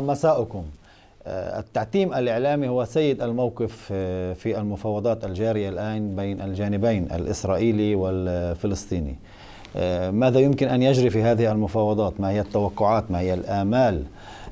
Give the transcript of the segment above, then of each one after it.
مساءكم آه، التعتيم الإعلامي هو سيد الموقف آه، في المفاوضات الجارية الآن بين الجانبين الإسرائيلي والفلسطيني آه، ماذا يمكن أن يجري في هذه المفاوضات ما هي التوقعات ما هي الآمال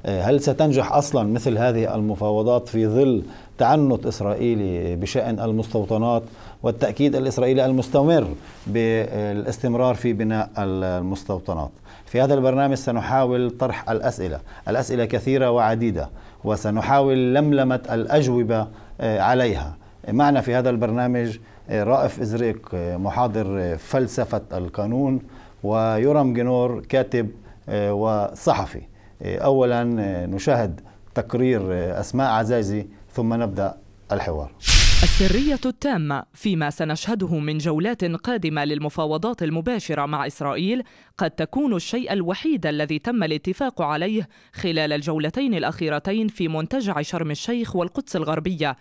هل ستنجح أصلا مثل هذه المفاوضات في ظل تعنت إسرائيلي بشأن المستوطنات والتأكيد الإسرائيلي المستمر بالاستمرار في بناء المستوطنات في هذا البرنامج سنحاول طرح الأسئلة الأسئلة كثيرة وعديدة وسنحاول لملمة الأجوبة آه، عليها معنا في هذا البرنامج آه، رائف إزريق آه، محاضر فلسفة القانون ويورام جنور كاتب وصحفي أولا نشاهد تقرير أسماء عزازي ثم نبدأ الحوار السرية التامة فيما سنشهده من جولات قادمة للمفاوضات المباشرة مع إسرائيل قد تكون الشيء الوحيد الذي تم الاتفاق عليه خلال الجولتين الأخيرتين في منتجع شرم الشيخ والقدس الغربية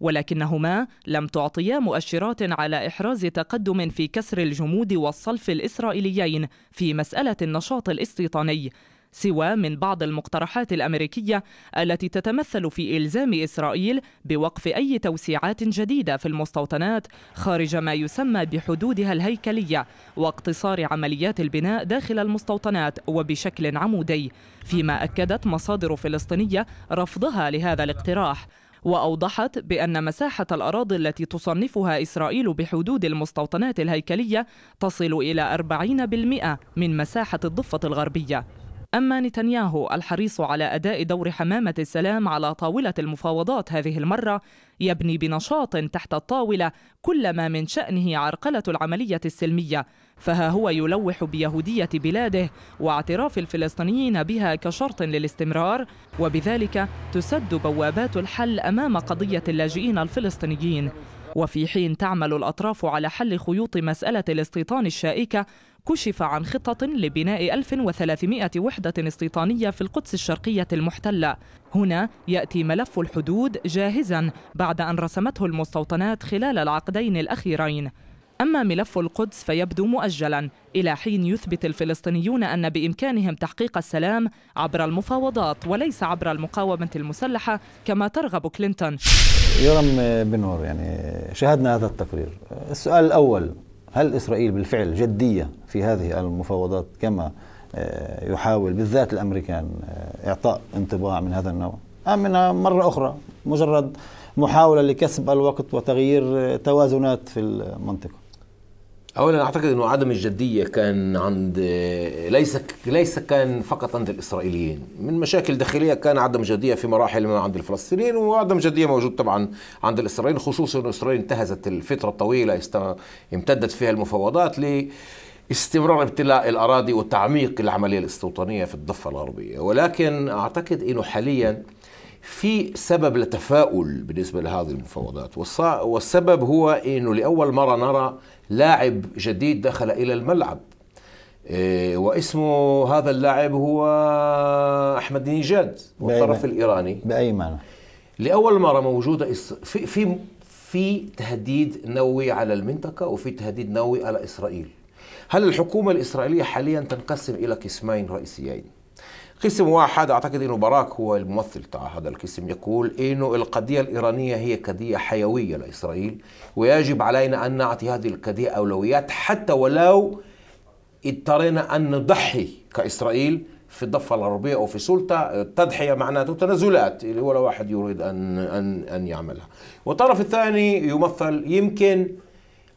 ولكنهما لم تعطيا مؤشرات على إحراز تقدم في كسر الجمود والصلف الإسرائيليين في مسألة النشاط الاستيطاني سوى من بعض المقترحات الأمريكية التي تتمثل في إلزام إسرائيل بوقف أي توسيعات جديدة في المستوطنات خارج ما يسمى بحدودها الهيكلية واقتصار عمليات البناء داخل المستوطنات وبشكل عمودي فيما أكدت مصادر فلسطينية رفضها لهذا الاقتراح وأوضحت بأن مساحة الأراضي التي تصنفها إسرائيل بحدود المستوطنات الهيكلية تصل إلى 40% من مساحة الضفة الغربية أما نتنياهو الحريص على أداء دور حمامة السلام على طاولة المفاوضات هذه المرة يبني بنشاط تحت الطاولة كل ما من شأنه عرقلة العملية السلمية فها هو يلوح بيهودية بلاده واعتراف الفلسطينيين بها كشرط للاستمرار وبذلك تسد بوابات الحل أمام قضية اللاجئين الفلسطينيين وفي حين تعمل الأطراف على حل خيوط مسألة الاستيطان الشائكة كشف عن خطة لبناء 1300 وحدة استيطانية في القدس الشرقية المحتلة هنا يأتي ملف الحدود جاهزا بعد أن رسمته المستوطنات خلال العقدين الأخيرين أما ملف القدس فيبدو مؤجلا إلى حين يثبت الفلسطينيون أن بإمكانهم تحقيق السلام عبر المفاوضات وليس عبر المقاومة المسلحة كما ترغب كلينتون يرم بنور يعني شاهدنا هذا التقرير السؤال الأول هل إسرائيل بالفعل جدية في هذه المفاوضات كما آه، يحاول بالذات الأمريكان آه، إعطاء انطباع من هذا النوع أم انها مرة أخرى مجرد محاولة لكسب الوقت وتغيير آه، توازنات في المنطقة اولا اعتقد انه عدم الجديه كان عند ليس ليس كان فقط عند الاسرائيليين من مشاكل داخليه كان عدم جديه في مراحل ما عند الفلسطينيين وعدم جديه موجود طبعا عند الاسرائيليين خصوصا ان اسرائيل انتهزت الفتره الطويله امتدت فيها المفاوضات ل استمرار ابتلاء الاراضي وتعميق العمليه الاستوطانيه في الضفه الغربيه ولكن اعتقد انه حاليا في سبب لتفاؤل بالنسبه لهذه المفاوضات والسبب هو انه لاول مره نرى لاعب جديد دخل إلى الملعب إيه، واسمه هذا اللاعب هو أحمد نيجاد والطرف الإيراني بأي معنى؟ لأول مرة موجودة في, في, في تهديد نووي على المنطقة وفي تهديد نووي على إسرائيل هل الحكومة الإسرائيلية حاليا تنقسم إلى قسمين رئيسيين قسم واحد اعتقد انه باراك هو الممثل تاع هذا القسم يقول انه القضيه الايرانيه هي قضيه حيويه لاسرائيل ويجب علينا ان نعطي هذه القضيه اولويات حتى ولو اضطرينا ان نضحي كاسرائيل في الضفة الغربية أو في سلطة التضحية معناته تنازلات اللي ولا واحد يريد أن أن أن يعملها والطرف الثاني يمثل يمكن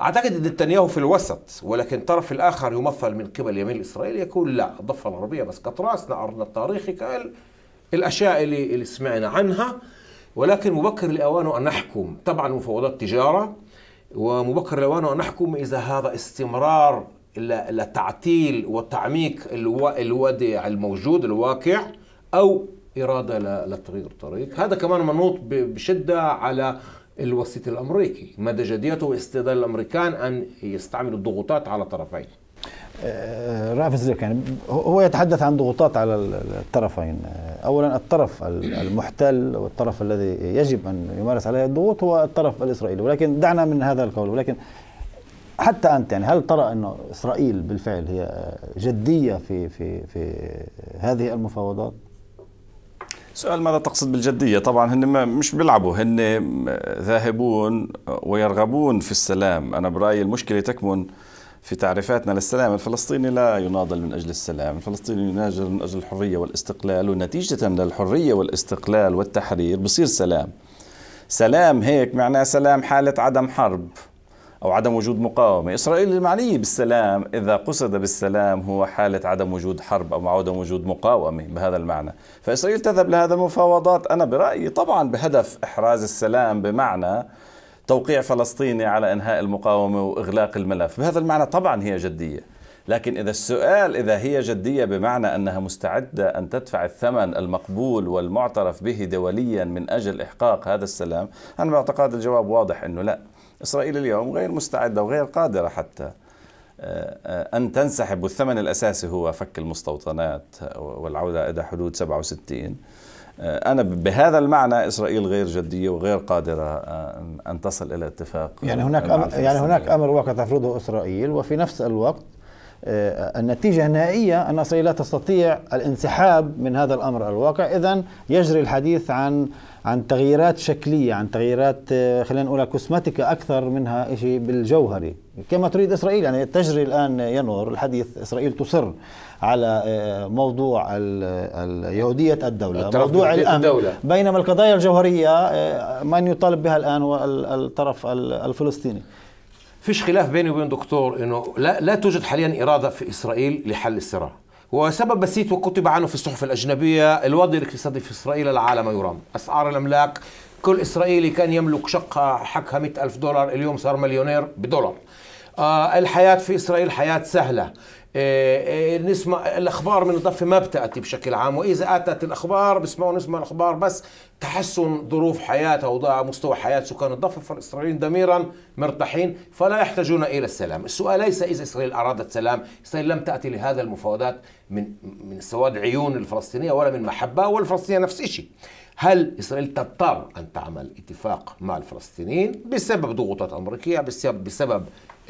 أعتقد أن نتنياهو في الوسط ولكن الطرف الآخر يمثل من قبل اليمين الإسرائيلي يقول لا الضفة الغربية بس رأسنا أرضنا التاريخي قال الأشياء اللي, اللي سمعنا عنها ولكن مبكر لأوانه أن نحكم طبعا مفاوضات تجارة ومبكر لأوانه أن نحكم إذا هذا استمرار لتعتيل وتعميق الوضع الموجود الواقع أو إرادة لتغيير الطريق هذا كمان منوط بشدة على الوسيط الامريكي مدى جديته استعداد الامريكان ان يستعملوا الضغوطات على طرفين آه، رافز زيرك يعني هو يتحدث عن ضغوطات على الطرفين آه، اولا الطرف المحتل والطرف الذي يجب ان يمارس عليه الضغوط هو الطرف الاسرائيلي ولكن دعنا من هذا القول ولكن حتى انت يعني هل ترى انه اسرائيل بالفعل هي جديه في في في هذه المفاوضات سؤال ماذا تقصد بالجدية طبعا هن مش بيلعبوا هن ذاهبون ويرغبون في السلام أنا برأيي المشكلة تكمن في تعريفاتنا للسلام الفلسطيني لا يناضل من أجل السلام الفلسطيني يناجر من أجل الحرية والاستقلال ونتيجة للحرية والاستقلال والتحرير بصير سلام سلام هيك معناه سلام حالة عدم حرب أو عدم وجود مقاومة إسرائيل المعنية بالسلام إذا قصد بالسلام هو حالة عدم وجود حرب أو عدم وجود مقاومة بهذا المعنى فإسرائيل تذهب لهذا المفاوضات أنا برأيي طبعا بهدف إحراز السلام بمعنى توقيع فلسطيني على إنهاء المقاومة وإغلاق الملف بهذا المعنى طبعا هي جدية لكن إذا السؤال إذا هي جدية بمعنى أنها مستعدة أن تدفع الثمن المقبول والمعترف به دوليا من أجل إحقاق هذا السلام أنا باعتقاد الجواب واضح أنه لا إسرائيل اليوم غير مستعدة وغير قادرة حتى آه، آه، أن تنسحب والثمن الأساسي هو فك المستوطنات والعودة إلى حدود 67 آه، أنا بهذا المعنى إسرائيل غير جدية وغير قادرة أن تصل إلى اتفاق يعني هناك أمر يعني هناك أمر واقع تفرضه إسرائيل وفي نفس الوقت النتيجة النهائية أن إسرائيل لا تستطيع الانسحاب من هذا الأمر الواقع إذا يجري الحديث عن عن تغييرات شكلية عن تغييرات آه، خلينا نقول كوسماتيكا أكثر منها شيء بالجوهري كما تريد إسرائيل يعني تجري الآن ينور الحديث إسرائيل تصر على آه، موضوع يهودية الدولة موضوع الأمن الدولة. بينما القضايا الجوهرية آه، من يطالب بها الآن هو الطرف الفلسطيني فيش خلاف بيني وبين دكتور انه لا لا توجد حاليا اراده في اسرائيل لحل الصراع وسبب بسيط وكتب عنه في الصحف الأجنبية الوضع الاقتصادي في إسرائيل العالم يرام أسعار الأملاك كل إسرائيلي كان يملك شقة حقها 100 ألف دولار اليوم صار مليونير بدولار آه، الحياة في إسرائيل حياة سهلة إيه، إيه، نسمع الاخبار من الضفه ما بتاتي بشكل عام واذا اتت الاخبار بسمعوا نسمع الاخبار بس تحسن ظروف حياه اوضاع مستوى حياه سكان الضفه فالاسرائيليين ضميرا مرتاحين فلا يحتاجون الى السلام، السؤال ليس اذا اسرائيل ارادت سلام، اسرائيل لم تاتي لهذا المفاوضات من من سواد عيون الفلسطينيه ولا من محبه والفلسطينيه نفس الشيء. هل اسرائيل تضطر ان تعمل اتفاق مع الفلسطينيين بسبب ضغوطات امريكيه بسبب بسبب آه،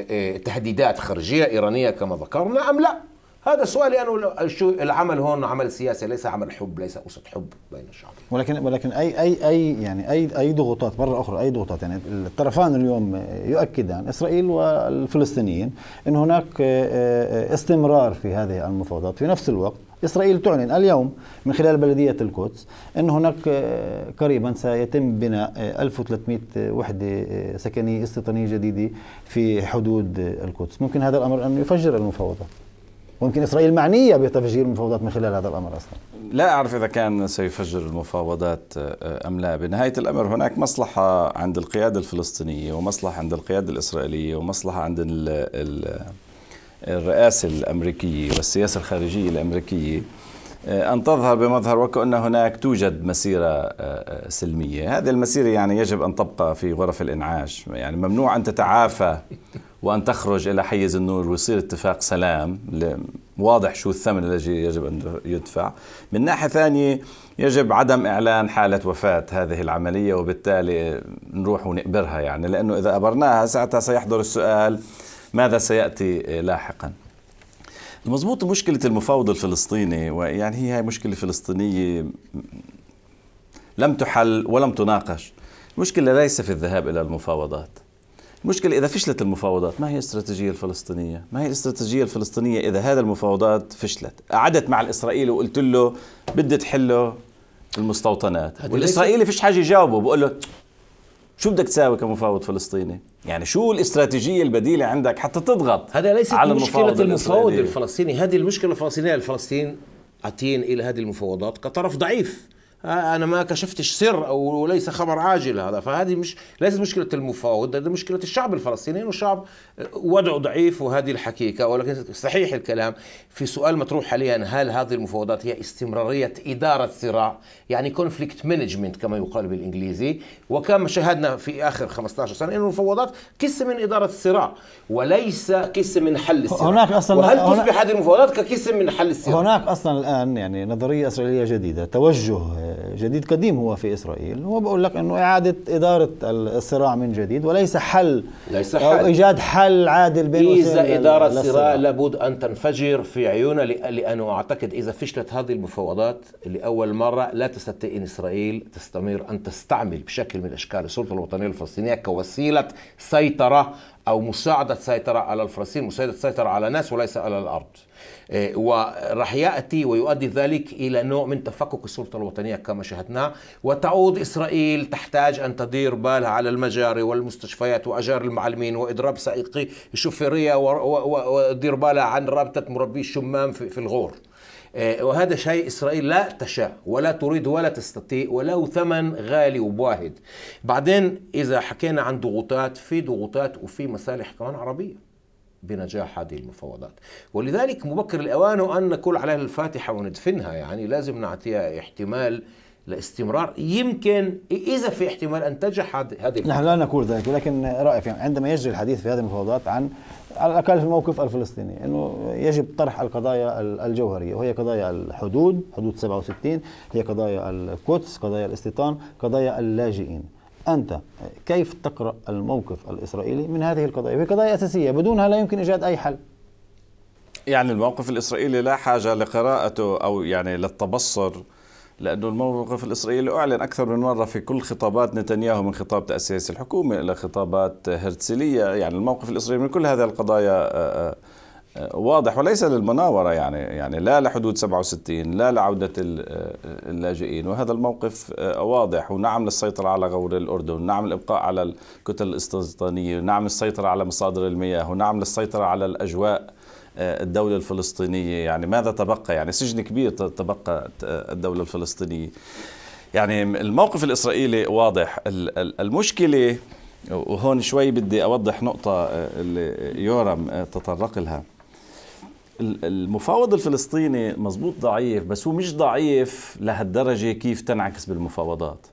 آه، آه، تهديدات خارجية إيرانية كما ذكرنا أم لا هذا سؤالي يعني أنا العمل هون عمل سياسي ليس عمل حب ليس قصة حب بين الشعبين ولكن ولكن أي أي أي يعني أي أي ضغوطات مرة أخرى أي ضغوطات يعني الطرفان اليوم يؤكدان إسرائيل والفلسطينيين أن هناك استمرار في هذه المفاوضات في نفس الوقت إسرائيل تعلن اليوم من خلال بلدية القدس أن هناك آه، قريبا سيتم بناء 1300 آه، وحدة آه، سكنية استيطانية جديدة في حدود القدس ممكن هذا الأمر أن يفجر المفاوضات ممكن إسرائيل معنية بتفجير المفاوضات من خلال هذا الأمر أصلا لا أعرف إذا كان سيفجر المفاوضات أم لا بنهاية الأمر هناك مصلحة عند القيادة الفلسطينية ومصلحة عند القيادة الإسرائيلية ومصلحة عند الرئاسة الأمريكية والسياسة الخارجية الأمريكية آه، أن تظهر بمظهر وكأن هناك توجد مسيرة آه، آه، سلمية هذه المسيرة يعني يجب أن تبقى في غرف الإنعاش يعني ممنوع أن تتعافى وأن تخرج إلى حيز النور ويصير اتفاق سلام واضح شو الثمن الذي يجب أن يدفع من ناحية ثانية يجب عدم إعلان حالة وفاة هذه العملية وبالتالي نروح ونقبرها يعني لأنه إذا أبرناها ساعتها سيحضر السؤال ماذا سيأتي لاحقا مضبوط مشكلة المفاوض الفلسطيني ويعني هي مشكلة فلسطينية لم تحل ولم تناقش المشكلة ليس في الذهاب إلى المفاوضات المشكلة إذا فشلت المفاوضات ما هي الاستراتيجية الفلسطينية؟ ما هي الاستراتيجية الفلسطينية إذا هذا المفاوضات فشلت؟ قعدت مع الإسرائيلي وقلت له بدي تحله المستوطنات والإسرائيلي فيش حاجة يجاوبه بقول له شو بدك تساوي كمفاوض فلسطيني؟ يعني شو الاستراتيجية البديلة عندك حتى تضغط هذا ليس على مشكلة المفاوض الفلسطيني هذه المشكلة الفلسطينية الفلسطين عاتين إلى هذه المفاوضات كطرف ضعيف آه، انا ما كشفتش سر او ليس خبر عاجل هذا فهذه مش ليست مشكله المفاوض هذه مشكله الشعب الفلسطيني انه الشعب وضعه ضعيف وهذه الحقيقه ولكن صحيح الكلام في سؤال مطروح حاليا هل هذه المفاوضات هي استمراريه اداره صراع يعني كونفليكت مانجمنت كما يقال بالانجليزي وكما شاهدنا في اخر 15 سنه انه المفاوضات قسم من اداره الصراع وليس قسم من حل الصراع هناك اصلا وهل تصبح هذه المفاوضات كقسم من حل الصراع هناك اصلا الان يعني نظريه اسرائيليه جديده توجه جديد قديم هو في اسرائيل هو بقول لك انه اعاده اداره الصراع من جديد وليس حل ليس حل او ايجاد حل عادل بين اذا اداره الصراع لابد ان تنفجر في عيونها لانه اعتقد اذا فشلت هذه المفاوضات لاول مره لا تستطيع ان اسرائيل تستمر ان تستعمل بشكل من الاشكال السلطه الوطنيه الفلسطينيه كوسيله سيطره أو مساعدة سيطرة على الفلسطينيين مساعدة سيطرة على ناس وليس على الأرض إيه، وراح يأتي ويؤدي ذلك إلى نوع من تفكك السلطة الوطنية كما شاهدنا وتعود إسرائيل تحتاج أن تدير بالها على المجاري والمستشفيات وأجار المعلمين وإضراب سائقي الشوفيرية ودير بالها عن رابطة مربي الشمام في الغور آه، وهذا شيء إسرائيل لا تشاء ولا تريد ولا تستطيع ولو ثمن غالي وباهظ بعدين إذا حكينا عن ضغوطات في ضغوطات وفي مصالح كمان عربية بنجاح هذه المفاوضات ولذلك مبكر الأوان أن نقول عليها الفاتحة وندفنها يعني لازم نعطيها احتمال لاستمرار يمكن اذا في احتمال ان تنجح هذه نحن لا نقول ذلك ولكن رأي يعني عندما يجري الحديث في هذه المفاوضات عن على الاقل في الموقف الفلسطيني انه يجب طرح القضايا الجوهريه وهي قضايا الحدود حدود 67 هي قضايا القدس قضايا الاستيطان قضايا اللاجئين انت كيف تقرا الموقف الاسرائيلي من هذه القضايا هي قضايا اساسيه بدونها لا يمكن ايجاد اي حل يعني الموقف الاسرائيلي لا حاجه لقراءته او يعني للتبصر لأنه الموقف الإسرائيلي أعلن أكثر من مرة في كل خطابات نتنياهو من خطاب تأسيس الحكومة إلى خطابات هرتسلية يعني الموقف الإسرائيلي من كل هذه القضايا آه، آه، آه، واضح وليس للمناورة يعني يعني لا لحدود 67 لا لعودة اللاجئين وهذا الموقف واضح ونعم للسيطرة على غور الأردن نعم الإبقاء على الكتل الاستيطانية نعم السيطرة على مصادر المياه ونعم للسيطرة على الأجواء الدولة الفلسطينية يعني ماذا تبقى يعني سجن كبير تبقى الدولة الفلسطينية يعني الموقف الإسرائيلي واضح المشكلة وهون شوي بدي أوضح نقطة آه، اللي يورم آه، تطرق لها المفاوض الفلسطيني مزبوط ضعيف بس هو مش ضعيف لهالدرجة كيف تنعكس بالمفاوضات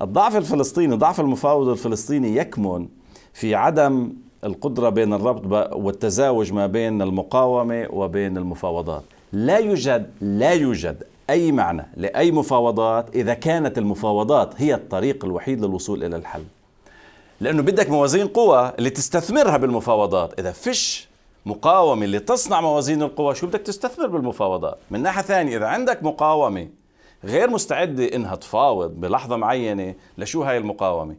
الضعف الفلسطيني ضعف المفاوض الفلسطيني يكمن في عدم القدرة بين الربط والتزاوج ما بين المقاومة وبين المفاوضات لا يوجد لا يوجد أي معنى لأي مفاوضات إذا كانت المفاوضات هي الطريق الوحيد للوصول إلى الحل لأنه بدك موازين قوى اللي تستثمرها بالمفاوضات إذا فش مقاومة اللي تصنع موازين القوى شو بدك تستثمر بالمفاوضات من ناحية ثانية إذا عندك مقاومة غير مستعدة إنها تفاوض بلحظة معينة لشو هاي المقاومة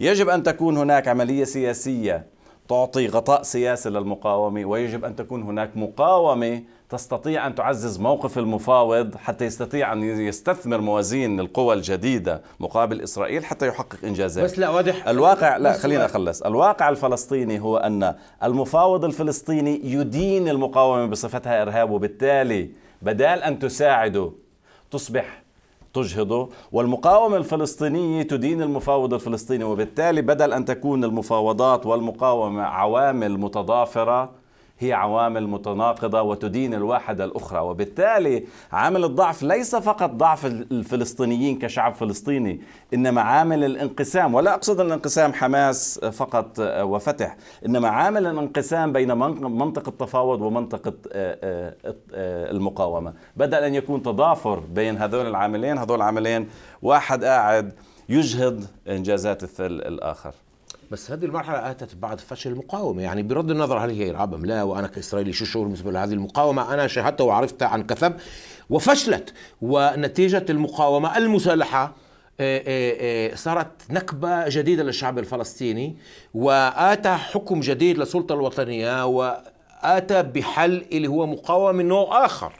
يجب أن تكون هناك عملية سياسية تعطي غطاء سياسي للمقاومة ويجب أن تكون هناك مقاومة تستطيع أن تعزز موقف المفاوض حتى يستطيع أن يستثمر موازين القوى الجديدة مقابل إسرائيل حتى يحقق إنجازات بس لا واضح الواقع لا خلينا أخلص الواقع الفلسطيني هو أن المفاوض الفلسطيني يدين المقاومة بصفتها إرهاب وبالتالي بدال أن تساعده تصبح تجهضه والمقاومة الفلسطينية تدين المفاوض الفلسطيني وبالتالي بدل أن تكون المفاوضات والمقاومة عوامل متضافرة هي عوامل متناقضة وتدين الواحدة الأخرى وبالتالي عامل الضعف ليس فقط ضعف الفلسطينيين كشعب فلسطيني إنما عامل الانقسام ولا أقصد الانقسام حماس فقط آه، وفتح إنما عامل الانقسام بين منطقة التفاوض ومنطقة آه، آه، المقاومة بدل أن يكون تضافر بين هذول العاملين هذول العاملين واحد قاعد يجهض إنجازات الآخر بس هذه المرحله اتت بعد فشل المقاومه يعني بغض النظر هل هي ارهاب ام لا وانا كاسرائيلي شو شعور بالنسبه لهذه المقاومه انا شاهدتها وعرفتها عن كثب وفشلت ونتيجه المقاومه المسلحه آه، آه، آه، صارت نكبة جديدة للشعب الفلسطيني وآتى حكم جديد للسلطة الوطنية وآتى بحل اللي هو مقاومة من نوع آخر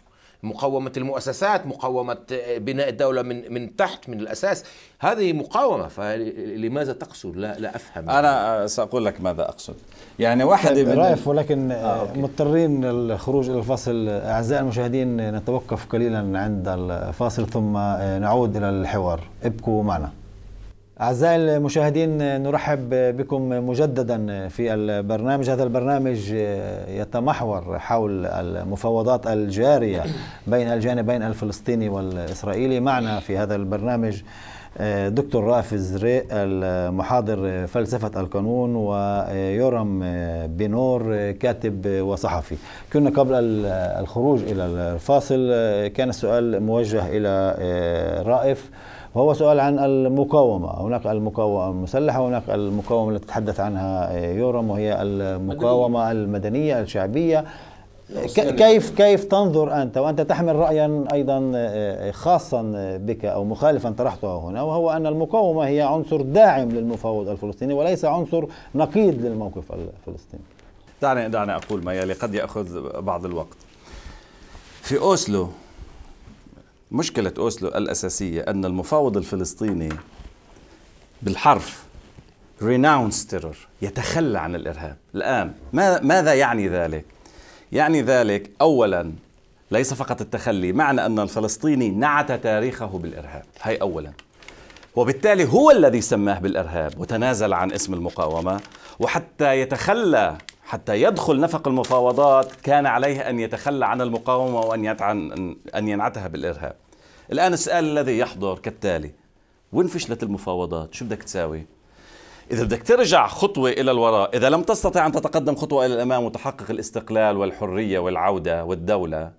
مقاومه المؤسسات مقاومه آه، بناء الدوله من من تحت من الاساس هذه مقاومه فلماذا تقصد لا لا افهم انا آه، ساقول لك ماذا اقصد يعني واحد طيب، من رائف ولكن آه, آه، مضطرين الخروج الى الفاصل اعزائي المشاهدين نتوقف قليلا عند الفاصل ثم نعود الى الحوار ابقوا معنا أعزائي المشاهدين نرحب بكم مجددا في البرنامج هذا البرنامج يتمحور حول المفاوضات الجارية بين الجانبين الفلسطيني والإسرائيلي معنا في هذا البرنامج دكتور رأف الزريق المحاضر فلسفة القانون ويورم بنور كاتب وصحفي كنا قبل الخروج إلى الفاصل كان السؤال موجه إلى رائف فهو سؤال عن المقاومة هناك المقاومة المسلحة وهناك المقاومة التي تتحدث عنها يورم وهي المقاومة المدنية الشعبية كيف كيف تنظر أنت وأنت تحمل رأيا أيضا آه، خاصا بك أو مخالفا طرحته هنا وهو أن المقاومة هي عنصر داعم للمفاوض الفلسطيني وليس عنصر نقيض للموقف الفلسطيني دعني دعني أقول ما يلي قد يأخذ بعض الوقت في أوسلو مشكلة أوسلو الأساسية أن المفاوض الفلسطيني بالحرف renounce terror يتخلى عن الإرهاب الآن ماذا يعني ذلك؟ يعني ذلك أولا ليس فقط التخلي معنى أن الفلسطيني نعت تاريخه بالإرهاب هي أولا وبالتالي هو الذي سماه بالإرهاب وتنازل عن اسم المقاومة وحتى يتخلى حتى يدخل نفق المفاوضات كان عليه أن يتخلى عن المقاومة وأن يتعن أن ينعتها بالإرهاب الآن السؤال الذي يحضر كالتالي وين فشلت المفاوضات شو بدك تساوي إذا بدك ترجع خطوة إلى الوراء إذا لم تستطع أن تتقدم خطوة إلى الأمام وتحقق الاستقلال والحرية والعودة والدولة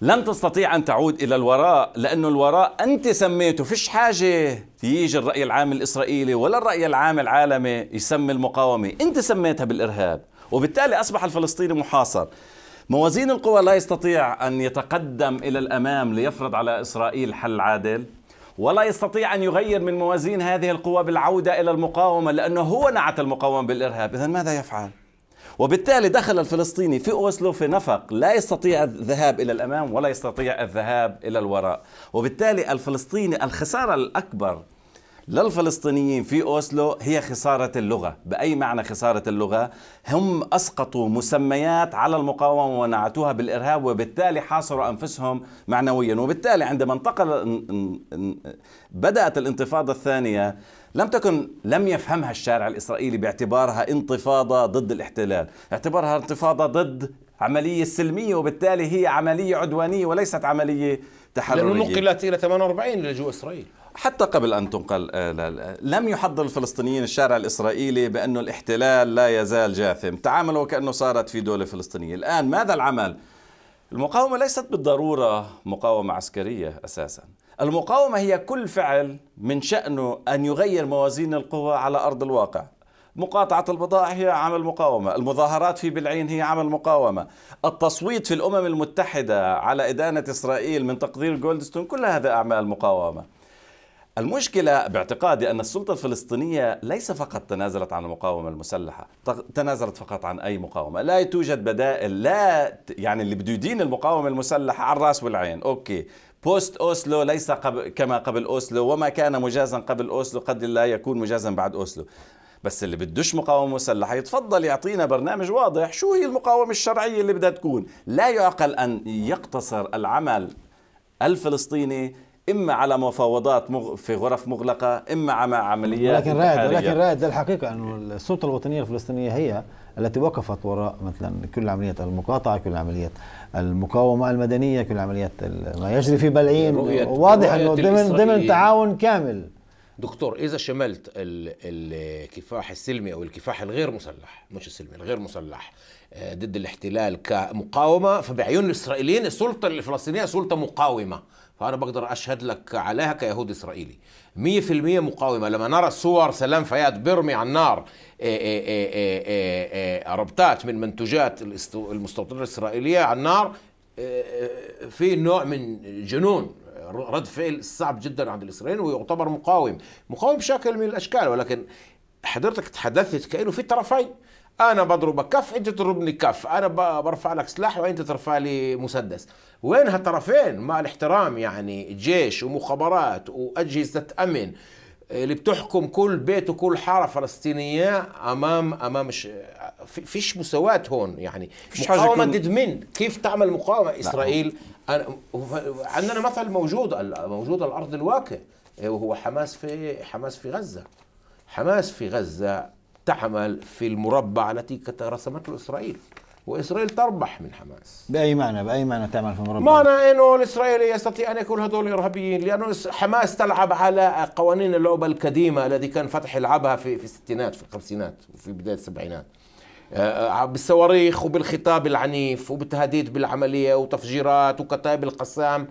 لن تستطيع أن تعود إلى الوراء لأنه الوراء أنت سميته فيش حاجة يجي الرأي العام الإسرائيلي ولا الرأي العام العالمي يسمي المقاومة أنت سميتها بالإرهاب وبالتالي أصبح الفلسطيني محاصر موازين القوى لا يستطيع أن يتقدم إلى الأمام ليفرض على إسرائيل حل عادل ولا يستطيع أن يغير من موازين هذه القوى بالعودة إلى المقاومة لأنه هو نعت المقاومة بالإرهاب إذا ماذا يفعل؟ وبالتالي دخل الفلسطيني في أوسلو في نفق لا يستطيع الذهاب إلى الأمام ولا يستطيع الذهاب إلى الوراء وبالتالي الفلسطيني الخسارة الأكبر للفلسطينيين في أوسلو هي خسارة اللغة بأي معنى خسارة اللغة هم أسقطوا مسميات على المقاومة ونعتوها بالإرهاب وبالتالي حاصروا أنفسهم معنويا وبالتالي عندما انتقل بدأت الانتفاضة الثانية لم تكن لم يفهمها الشارع الإسرائيلي باعتبارها انتفاضة ضد الاحتلال اعتبرها انتفاضة ضد عملية سلمية وبالتالي هي عملية عدوانية وليست عملية تحررية لأنه نقلت إلى 48 لجوء إسرائيل حتى قبل أن تنقل آه، لم يحضر الفلسطينيين الشارع الإسرائيلي بانه الاحتلال لا يزال جاثم تعاملوا كأنه صارت في دولة فلسطينية الآن ماذا العمل؟ المقاومة ليست بالضرورة مقاومة عسكرية أساساً المقاومة هي كل فعل من شأنه أن يغير موازين القوى على أرض الواقع مقاطعة البضائع هي عمل مقاومة المظاهرات في بلعين هي عمل مقاومة التصويت في الأمم المتحدة على إدانة إسرائيل من تقدير جولدستون كل هذا أعمال مقاومة المشكلة باعتقادي أن السلطة الفلسطينية ليس فقط تنازلت عن المقاومة المسلحة تنازلت فقط عن أي مقاومة لا توجد بدائل لا يعني اللي بده يدين المقاومة المسلحة على الرأس والعين أوكي بوست أوسلو ليس قبل كما قبل أوسلو وما كان مجازا قبل أوسلو قد لا يكون مجازا بعد أوسلو بس اللي بدوش مقاومة مسلحة يتفضل يعطينا برنامج واضح شو هي المقاومة الشرعية اللي بدها تكون لا يعقل أن يقتصر العمل الفلسطيني اما على مفاوضات مغ... في غرف مغلقه اما على عمليات لكن رائد لكن رائد الحقيقه انه السلطه الوطنيه الفلسطينيه هي التي وقفت وراء مثلا كل عملية المقاطعة كل عملية المقاومة المدنية كل عملية ما يجري في بلعين واضح أنه ضمن ضمن تعاون كامل دكتور اذا شملت الكفاح السلمي او الكفاح الغير مسلح مش السلمي الغير مسلح آه، ضد الاحتلال كمقاومه فبعيون الاسرائيليين السلطه الفلسطينيه سلطه مقاومه فأنا بقدر أشهد لك عليها كيهود إسرائيلي 100% مقاومة لما نرى صور سلام فياد برمي على النار إيه، إيه، إيه، ربطات من منتجات المستوطنين الإسرائيلية على النار في نوع من جنون رد فعل صعب جدا عند الإسرائيليين ويعتبر مقاوم مقاوم بشكل من الأشكال ولكن حضرتك تحدثت كأنه في طرفين انا بضربك كف انت تضربني كف انا برفع لك سلاح وانت ترفع لي مسدس وين هالطرفين مع الاحترام يعني جيش ومخابرات واجهزه امن آه، اللي بتحكم كل بيت وكل حاره فلسطينيه امام امام ش... فيش مساواه هون يعني فيش مقاومه كن... ضد مين كيف تعمل مقاومه اسرائيل أنا... عندنا مثل موجود موجود على الارض الواقع آه، وهو حماس في حماس في غزه حماس في غزه تعمل في المربع نتيجة رسمته إسرائيل وإسرائيل تربح من حماس بأي معنى بأي معنى تعمل في المربع معنى أنه الإسرائيلي يستطيع أن يكون هذول إرهابيين لأنه حماس تلعب على قوانين اللعبة القديمة التي كان فتح يلعبها في, في الستينات في الخمسينات وفي بداية السبعينات آه، آه، بالصواريخ وبالخطاب العنيف وبالتهديد بالعملية وتفجيرات وكتائب القسام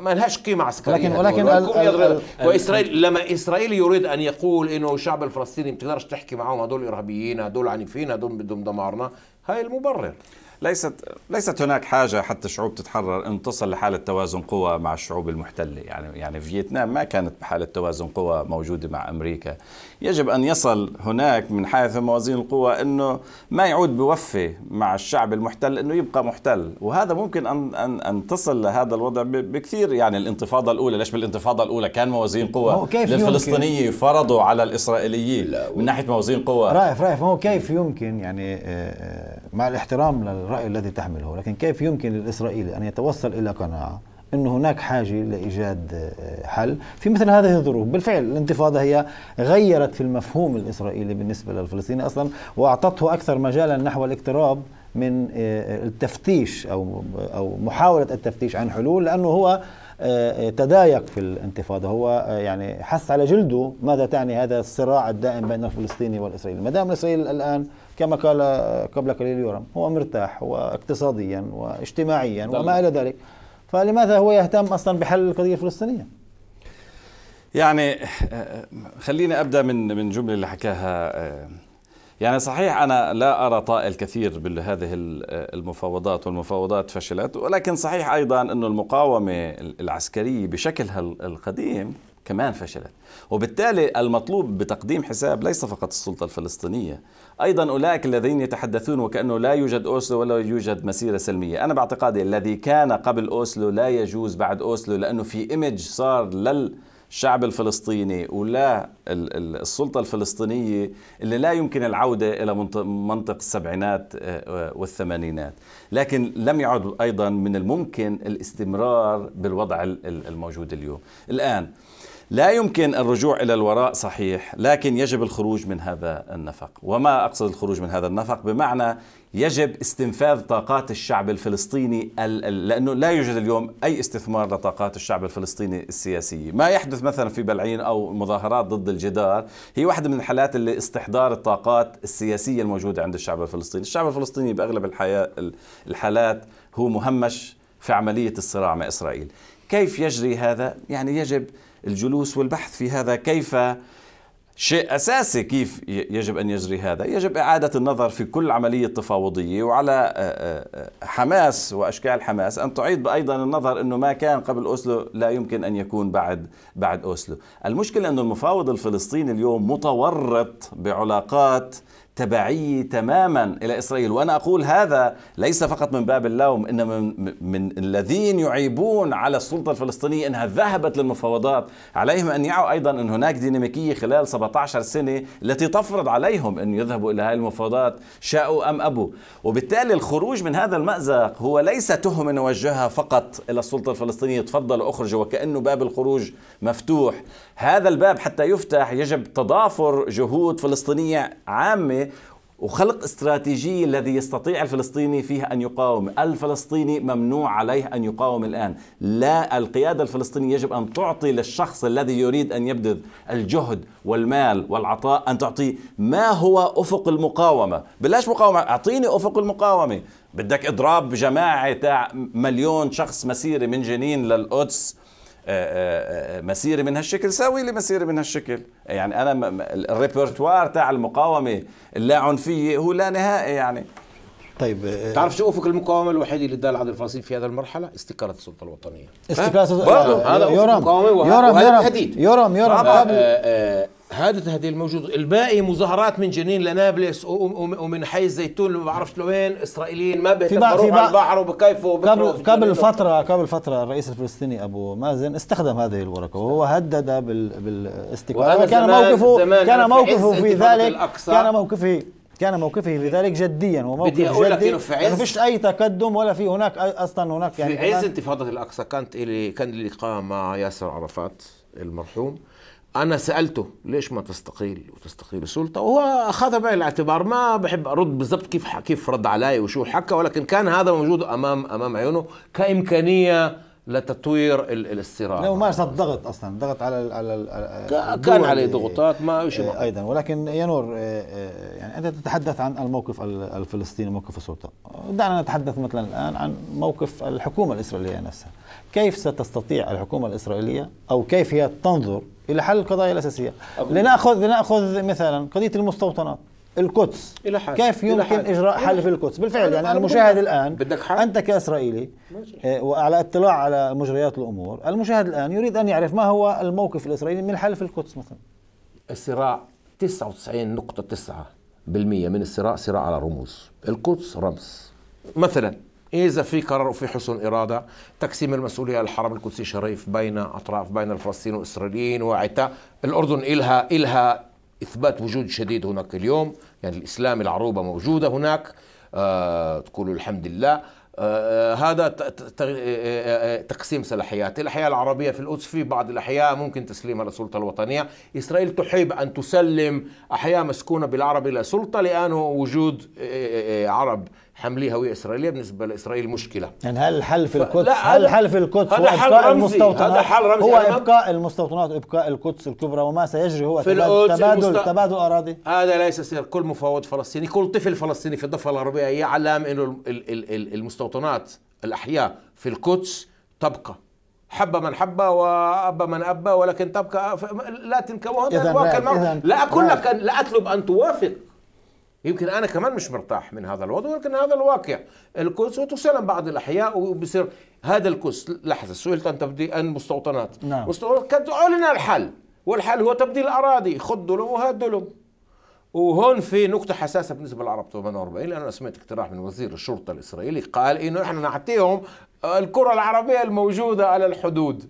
ما لهاش قيمه عسكريه لكن ولكن ال ال ال واسرائيل لما اسرائيل يريد ان يقول انه الشعب الفلسطيني ما تقدرش تحكي معاهم هذول ارهابيين هذول عنيفين هذول بدهم دمارنا هاي المبرر ليست ليست هناك حاجه حتى الشعوب تتحرر ان تصل لحاله توازن قوى مع الشعوب المحتله يعني يعني فيتنام ما كانت بحاله توازن قوى موجوده مع امريكا يجب ان يصل هناك من حيث موازين القوى انه ما يعود بوفي مع الشعب المحتل انه يبقى محتل وهذا ممكن ان ان ان تصل لهذا الوضع بكثير يعني الانتفاضه الاولى ليش بالانتفاضه الاولى كان موازين قوى للفلسطينيين فرضوا على الاسرائيليين من ناحيه موازين قوى رايف رايف هو كيف يمكن يعني آه، آه، مع الاحترام للرأي الذي تحمله لكن كيف يمكن للإسرائيلي أن يتوصل إلى قناعة أن هناك حاجة لإيجاد آه، حل في مثل هذه الظروف بالفعل الانتفاضة هي غيرت في المفهوم الإسرائيلي بالنسبة للفلسطيني أصلا وأعطته أكثر مجالا نحو الاقتراب من آه، التفتيش أو أو محاولة التفتيش عن حلول لأنه هو آه، تضايق في الانتفاضة هو يعني حس على جلده ماذا تعني هذا الصراع الدائم بين الفلسطيني والإسرائيلي ما دام الإسرائيل الآن كما قال قبل قليل يورم هو مرتاح واقتصاديا واجتماعيا وما إلى ذلك فلماذا هو يهتم أصلا بحل القضية الفلسطينية يعني آه، خليني أبدأ من من جملة اللي حكاها آه، يعني صحيح أنا لا أرى طائل كثير بهذه آه، المفاوضات والمفاوضات فشلت ولكن صحيح أيضا أنه المقاومة العسكرية بشكلها القديم كمان فشلت وبالتالي المطلوب بتقديم حساب ليس فقط السلطة الفلسطينية أيضا أولئك الذين يتحدثون وكأنه لا يوجد أوسلو ولا يوجد مسيرة سلمية أنا باعتقادي الذي كان قبل أوسلو لا يجوز بعد أوسلو لأنه في إيمج صار لل الشعب الفلسطيني ولا السلطة الفلسطينية اللي لا يمكن العودة إلى منطق السبعينات آه، آه، والثمانينات لكن لم يعد أيضا من الممكن الاستمرار بالوضع الموجود اليوم الآن لا يمكن الرجوع الى الوراء صحيح لكن يجب الخروج من هذا النفق وما اقصد الخروج من هذا النفق بمعنى يجب استنفاذ طاقات الشعب الفلسطيني لانه لا يوجد اليوم اي استثمار لطاقات الشعب الفلسطيني السياسيه، ما يحدث مثلا في بلعين او مظاهرات ضد الجدار هي واحده من الحالات اللي استحضار الطاقات السياسيه الموجوده عند الشعب الفلسطيني، الشعب الفلسطيني باغلب الحياه الحالات هو مهمش في عمليه الصراع مع اسرائيل. كيف يجري هذا؟ يعني يجب الجلوس والبحث في هذا كيف شيء اساسي كيف يجب ان يجري هذا؟ يجب اعاده النظر في كل عمليه تفاوضيه وعلى حماس واشكال حماس ان تعيد ايضا النظر انه ما كان قبل اوسلو لا يمكن ان يكون بعد بعد اوسلو، المشكله انه المفاوض الفلسطيني اليوم متورط بعلاقات تبعية تماما إلى إسرائيل وأنا أقول هذا ليس فقط من باب اللوم إنما من, من الذين يعيبون على السلطة الفلسطينية أنها ذهبت للمفاوضات عليهم أن يعوا أيضا أن هناك ديناميكية خلال 17 سنة التي تفرض عليهم أن يذهبوا إلى هذه المفاوضات شاءوا أم أبوا وبالتالي الخروج من هذا المأزق هو ليس تهمة نوجهها فقط إلى السلطة الفلسطينية تفضل أخرجوا وكأنه باب الخروج مفتوح هذا الباب حتى يفتح يجب تضافر جهود فلسطينية عامة وخلق استراتيجية الذي يستطيع الفلسطيني فيها أن يقاوم الفلسطيني ممنوع عليه أن يقاوم الآن لا القيادة الفلسطينية يجب أن تعطي للشخص الذي يريد أن يبذل الجهد والمال والعطاء أن تعطيه ما هو أفق المقاومة بلاش مقاومة أعطيني أفق المقاومة بدك إضراب جماعي تاع مليون شخص مسيري من جنين للقدس آه، آه، آه، مسيره من هالشكل ساوي لي مسيره من هالشكل يعني انا الريبرتوار تاع المقاومه اللا عنفيه هو لا نهائي يعني طيب آه، تعرف شو افق المقاومه الوحيد اللي دال عبد الفلسطيني في هذه المرحله استقاله السلطه الوطنيه استقاله برضه آه، هذا افق المقاومه وهذا التهديد يورم يورم هذا التهديد الموجود الباقي مظاهرات من جنين لنابلس ومن حي الزيتون ما بعرفش لوين اسرائيليين ما بيتبروا على البحر وبكيفوا قبل قبل فتره قبل فتره الرئيس الفلسطيني ابو مازن استخدم هذه الورقه وهو هدد بالاستقاله كان موقفه كان موقفه في ذلك كان موقفه كان موقفه في ذلك جديا وموقف بدي اقول لك انه في عز ما فيش اي تقدم ولا في هناك اصلا هناك يعني في عز انتفاضه الاقصى كانت إلي كان لقاء مع ياسر عرفات المرحوم انا سالته ليش ما تستقيل وتستقيل السلطه وهو اخذها بعين الاعتبار ما بحب ارد بالضبط كيف كيف رد علي وشو حكى ولكن كان هذا موجود امام امام عيونه كامكانيه لتطوير الصراع لو مارس الضغط اصلا الضغط على على كان عليه ضغوطات ما إيه، شيء ايضا ولكن يا نور إيه، إيه، يعني انت تتحدث عن الموقف الفلسطيني موقف السلطه دعنا نتحدث مثلا الان عن موقف الحكومه الاسرائيليه نفسها كيف ستستطيع الحكومه الاسرائيليه او كيف هي تنظر الى حل القضايا الاساسيه لناخذ لناخذ مثلا قضيه المستوطنات القدس إلى كيف يمكن إلى اجراء حل في القدس بالفعل يعني انا الان بدك حل. انت كاسرائيلي ماشي. آه، وعلى اطلاع على مجريات الامور المشاهد الان يريد ان يعرف ما هو الموقف الاسرائيلي من حل في القدس مثلا الصراع 99.9% من الصراع صراع على رموز القدس رمز مثلا إذا في قرار وفي حسن إرادة تقسيم المسؤولية الحرم القدسي الشريف بين أطراف بين الفلسطينيين والإسرائيليين وعتاء الأردن إلها إلها اثبات وجود شديد هناك اليوم يعني الاسلام العروبه موجوده هناك آه، تقولوا الحمد لله آه، آه، هذا تقسيم صلاحيات الأحياء العربية في القدس في بعض الأحياء ممكن تسليمها للسلطة الوطنية إسرائيل تحب أن تسلم أحياء مسكونة بالعرب إلى سلطة لأنه وجود عرب حملي هويه اسرائيليه بالنسبه لاسرائيل مشكله يعني هل الحل في القدس هل الحل في القدس هو ابقاء المستوطنات هذا حل رمزي هو ابقاء المستوطنات ابقاء القدس الكبرى وما سيجري هو في القدس تبادل المست... تبادل اراضي هذا ليس سير كل مفاوض فلسطيني كل طفل فلسطيني في الضفه الغربيه يعلم أن انه المستوطنات الاحياء في القدس تبقى حب من حب وأب من أب ولكن تبقى لا تنكوها لا أقول لك لا أطلب أن توافق يمكن انا كمان مش مرتاح من هذا الوضع ولكن هذا الواقع القدس وتسلم بعض الاحياء وبصير هذا القدس لحظه سئلت عن تبديل عن مستوطنات نعم مستوطنات كانت لنا الحل والحل هو تبديل الاراضي خذ ظلم وهات ظلم وهون في نقطة حساسة بالنسبة للعرب 48 طيب، لأن أنا سمعت اقتراح من وزير الشرطة الإسرائيلي قال إنه إحنا نعطيهم الكرة العربية الموجودة على الحدود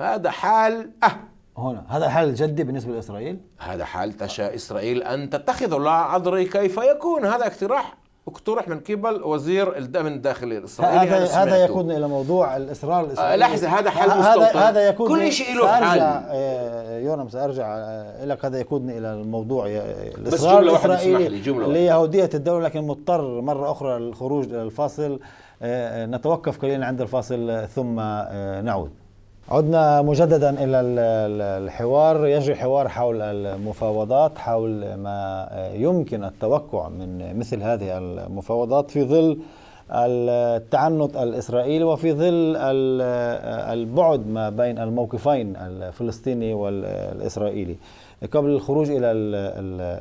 هذا حال أه هنا هذا حال جدي بالنسبة لإسرائيل؟ هذا حال تشاء إسرائيل أن تتخذ لا ادري كيف يكون هذا اقتراح اقترح من قبل وزير الامن الداخلي الاسرائيلي هذا هذا يقودنا الى موضوع الاصرار آه، الاسرائيلي لحظه هذا حل هذا هذا طيب، يكون كل شيء له حل آه، يونس ارجع آه، لك هذا يقودني الى الموضوع الاصرار الاسرائيلي ليهوديه الدوله لكن مضطر مره اخرى للخروج الى الفاصل نتوقف قليلا عند الفاصل ثم نعود عدنا مجددا الى الحوار يجري حوار حول المفاوضات حول ما يمكن التوقع من مثل هذه المفاوضات في ظل التعنت الاسرائيلي وفي ظل البعد ما بين الموقفين الفلسطيني والاسرائيلي قبل الخروج الى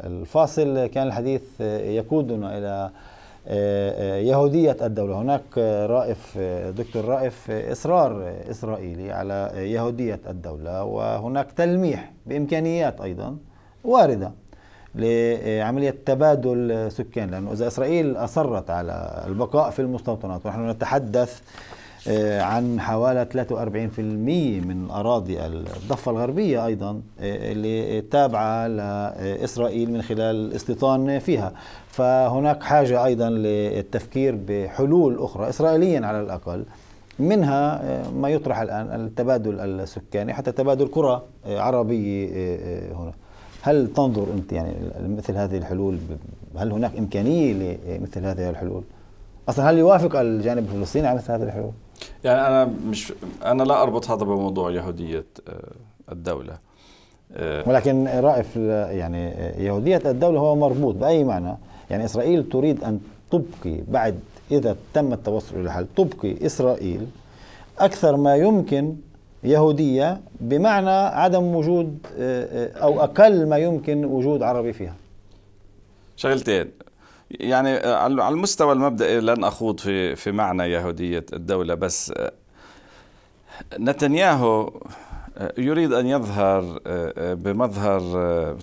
الفاصل كان الحديث يقودنا الى يهودية الدولة هناك رائف دكتور رائف إصرار إسرائيلي على يهودية الدولة وهناك تلميح بإمكانيات أيضا واردة لعملية تبادل سكان لأنه إذا إسرائيل أصرت على البقاء في المستوطنات ونحن نتحدث آه، عن حوالي 43% من الأراضي الضفة الغربية أيضا آه، اللي تابعة لإسرائيل من خلال الاستيطان فيها فهناك حاجة أيضا للتفكير بحلول أخرى إسرائيليا على الأقل منها آه، ما يطرح الآن التبادل السكاني حتى تبادل كرة عربية هنا هل تنظر أنت يعني مثل هذه الحلول هل هناك إمكانية لمثل هذه الحلول؟ أصلا هل يوافق الجانب الفلسطيني على مثل هذه الحلول؟ يعني انا مش انا لا اربط هذا بموضوع يهوديه آه، الدوله آه، ولكن رائف يعني آه، يهوديه الدوله هو مربوط باي معنى يعني اسرائيل تريد ان تبقي بعد اذا تم التوصل الى حل تبقي اسرائيل اكثر ما يمكن يهوديه بمعنى عدم وجود او اقل ما يمكن وجود عربي فيها شغلتين يعني آه، على المستوى المبدئي لن أخوض في في معنى يهودية الدولة بس آه، نتنياهو آه، يريد ان يظهر بمظهر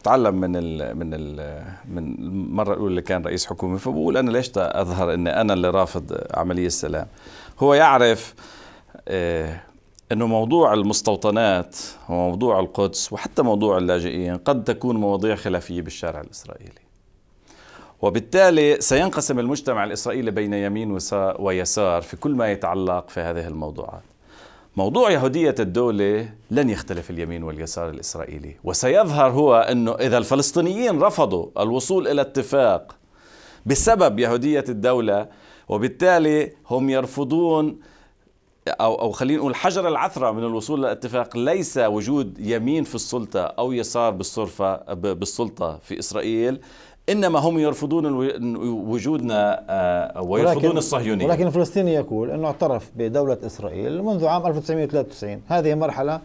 تعلم من الـ من الـ من المره الاولى اللي كان رئيس حكومه فبقول انا ليش اظهر اني انا اللي رافض عمليه السلام هو يعرف انه موضوع المستوطنات وموضوع القدس وحتى موضوع اللاجئين قد تكون مواضيع خلافيه بالشارع الاسرائيلي وبالتالي سينقسم المجتمع الإسرائيلي بين يمين ويسار في كل ما يتعلق في هذه الموضوعات موضوع يهودية الدولة لن يختلف اليمين واليسار الإسرائيلي وسيظهر هو أنه إذا الفلسطينيين رفضوا الوصول إلى اتفاق بسبب يهودية الدولة وبالتالي هم يرفضون أو أو خلينا نقول حجر العثرة من الوصول لاتفاق ليس وجود يمين في السلطة أو يسار بالصرفة بالسلطة في إسرائيل انما هم يرفضون وجودنا آه، ويرفضون الصهيونيه ولكن الفلسطيني يقول انه اعترف بدوله اسرائيل منذ عام 1993 هذه مرحله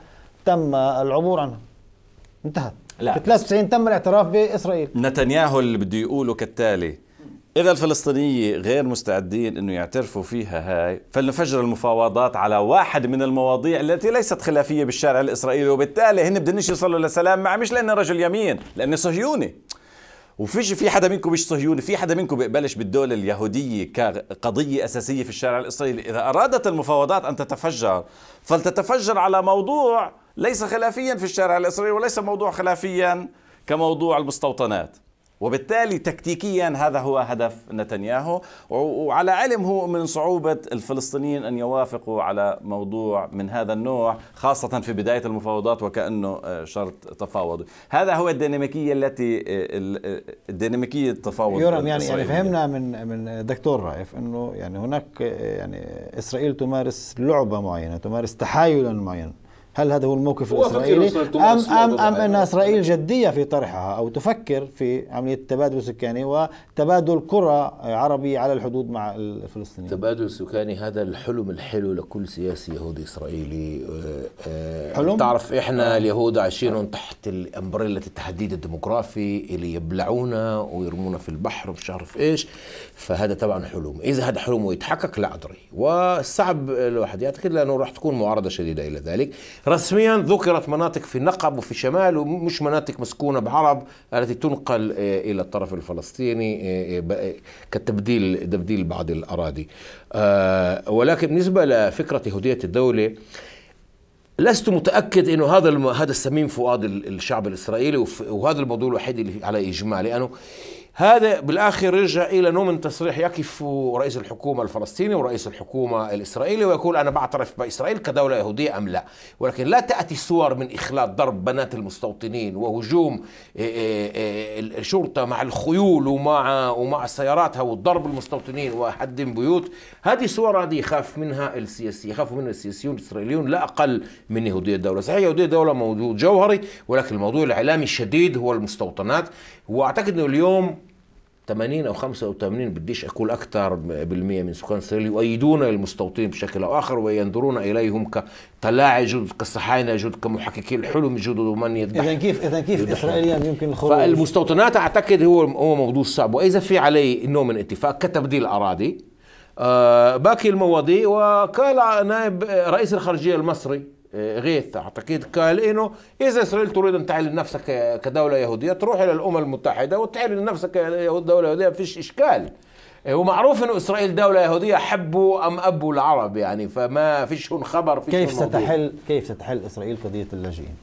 تم العبور عنها انتهت لا في 93 تم الاعتراف باسرائيل نتنياهو اللي بده يقوله كالتالي اذا الفلسطينيه غير مستعدين انه يعترفوا فيها هاي فلنفجر المفاوضات على واحد من المواضيع التي ليست خلافيه بالشارع الاسرائيلي وبالتالي هن بدنش يوصلوا لسلام مع مش لانه رجل يمين لانه صهيوني وفيش في حدا منكم مش صهيوني في حدا منكم بيقبلش بالدولة اليهودية كقضية أساسية في الشارع الإسرائيلي إذا أرادت المفاوضات أن تتفجر فلتتفجر على موضوع ليس خلافيا في الشارع الإسرائيلي وليس موضوع خلافيا كموضوع المستوطنات وبالتالي تكتيكيا هذا هو هدف نتنياهو وعلى علم هو من صعوبة الفلسطينيين أن يوافقوا على موضوع من هذا النوع خاصة في بداية المفاوضات وكأنه آه، شرط تفاوضي هذا هو الديناميكية التي آه، آه، الديناميكية التفاوض يورم يعني, يعني فهمنا من من دكتور رائف أنه يعني هناك يعني إسرائيل تمارس لعبة معينة تمارس تحايلا معينا هل هذا هو الموقف الاسرائيلي ام ام ام ان اسرائيل جديه في طرحها او تفكر في عمليه التبادل السكاني وتبادل قرى عربي على الحدود مع الفلسطينيين تبادل السكاني هذا الحلم الحلو لكل سياسي يهودي اسرائيلي آه، حلم تعرف احنا آه. اليهود عايشين تحت الامبريلا التحديد الديموغرافي اللي يبلعونا ويرمونا في البحر ومش عارف ايش فهذا طبعا حلم اذا هذا حلمه يتحقق لا ادري والصعب الواحد يعتقد لانه راح تكون معارضه شديده الى ذلك رسميا ذكرت مناطق في النقب وفي الشمال ومش مناطق مسكونة بعرب التي تنقل آه، إلى الطرف الفلسطيني آه، آه، كتبديل تبديل بعض الأراضي ولكن بالنسبة لفكرة يهودية الدولة لست متاكد انه هذا الم... هذا السمين فؤاد الشعب الاسرائيلي وف... وهذا الموضوع الوحيد اللي على اجماع لانه هذا بالاخر رجع الى نوع من تصريح يقف رئيس الحكومه الفلسطيني ورئيس الحكومه الاسرائيلي ويقول انا بعترف باسرائيل كدوله يهوديه ام لا، ولكن لا تاتي صور من اخلاط ضرب بنات المستوطنين وهجوم آه، آه، آه، الشرطه مع الخيول ومع ومع سياراتها وضرب المستوطنين وحد بيوت، هذه صور هذه يخاف منها السياسي يخافوا منها السياسيون الاسرائيليون لا اقل من يهوديه الدوله، صحيح يهوديه الدوله موضوع جوهري ولكن الموضوع الاعلامي الشديد هو المستوطنات واعتقد انه اليوم 80 او 85 بديش اقول اكثر بالمئه من سكان اسرائيل يؤيدون المستوطنين بشكل او اخر وينظرون اليهم كطلاعي جدد كصحاينه جدد كمحققي الحلم جدد ومن يذبح اذا كيف اذا كيف اسرائيليا يمكن الخروج فالمستوطنات اعتقد هو هو موضوع صعب واذا في عليه نوع من اتفاق كتبديل اراضي آه باقي المواضيع وقال نائب رئيس الخارجيه المصري آه، غيث اعتقد قال انه اذا اسرائيل تريد ان تعلن نفسك كدوله يهوديه تروح الى الامم المتحده وتعلن نفسك دوله يهوديه فيش اشكال آه، ومعروف انه اسرائيل دوله يهوديه حبوا ام ابوا العرب يعني فما فيش هون خبر فيش كيف ستحل كيف ستحل اسرائيل قضيه اللاجئين